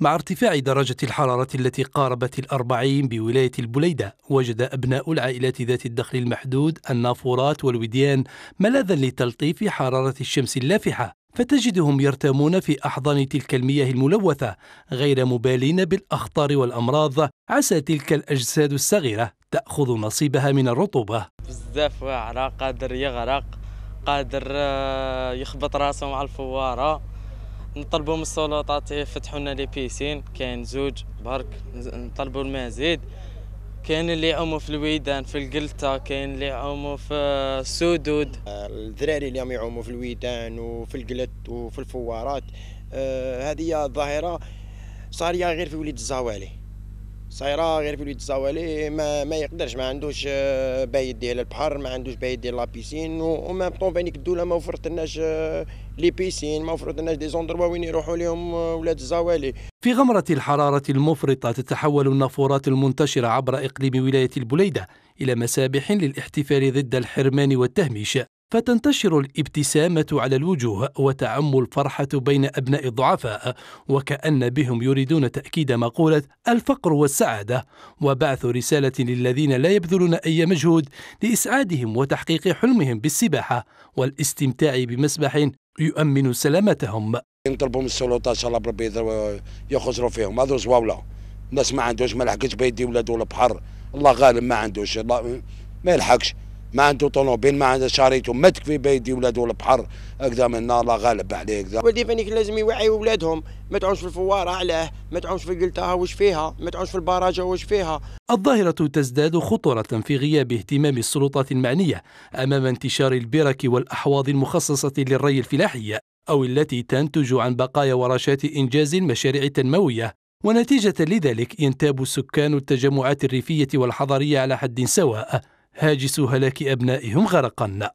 مع ارتفاع درجة الحرارة التي قاربت الأربعين بولاية البليدة وجد أبناء العائلات ذات الدخل المحدود النافورات والوديان ملاذا لتلطيف حرارة الشمس اللافحة فتجدهم يرتمون في أحضان تلك المياه الملوثة غير مبالين بالأخطار والأمراض عسى تلك الأجساد الصغيرة تأخذ نصيبها من الرطوبة بزاف واعرة قادر يغرق قادر آه، يخبط راسه مع الفوارة نطلبوا من السلطات يفتحوا لنا لي بيسين كاين زوج برك نطلبوا الماء زيد كاين اللي يعوموا في الويدان في القلتة كاين اللي يعوموا في السدود آه، الذراري اليوم يعوموا في الويدان وفي القلت وفي الفوارات آه هذه ظاهرة صاريه غير في وليد الزوالي صايره غير في الويد الزوالي ما, ما يقدرش ما عندوش آه، بايد ديال البحر ما عندوش بايد ديال لابيسين وما طون بانيك الدوله ما وفرت لناش آه، لي بيسين ما وفرت لناش دي زوندروا وين يروحوا لهم آه، ولاد الزوالي في غمرة الحرارة المفرطة تتحول النافورات المنتشرة عبر إقليم ولاية البليدة إلى مسابح للاحتفال ضد الحرمان والتهميش فتنتشر الابتسامة على الوجوه وتعم الفرحة بين أبناء الضعفاء وكأن بهم يريدون تأكيد مقولة الفقر والسعادة وبعث رسالة للذين لا يبذلون أي مجهود لإسعادهم وتحقيق حلمهم بالسباحة والاستمتاع بمسبح يؤمن سلامتهم نطلبوا من السلطات ان شاء الله بربي يخسروا فيهم هذا زواوله الناس ما عندوش ما لحقش بيدي ولاد البحر الله غالب ما عندوش ما يلحقش ما عنده طونوبيل ما عنده شاريته ما تكفي بيدي ولادو البحر هكذا من النار الله غالب عليه هكذا والدي فانيك لازم يوعيو ولادهم ما تعونش في الفواره علاه ما تعونش في قلتها واش فيها ما تعونش في البراجه واش فيها الظاهره تزداد خطوره في غياب اهتمام السلطات المعنيه امام انتشار البرك والاحواض المخصصه للري الفلاحي او التي تنتج عن بقايا ورشات انجاز المشاريع التنمويه ونتيجه لذلك ينتاب السكان التجمعات الريفيه والحضريه على حد سواء هاجس هلاك أبنائهم غرقا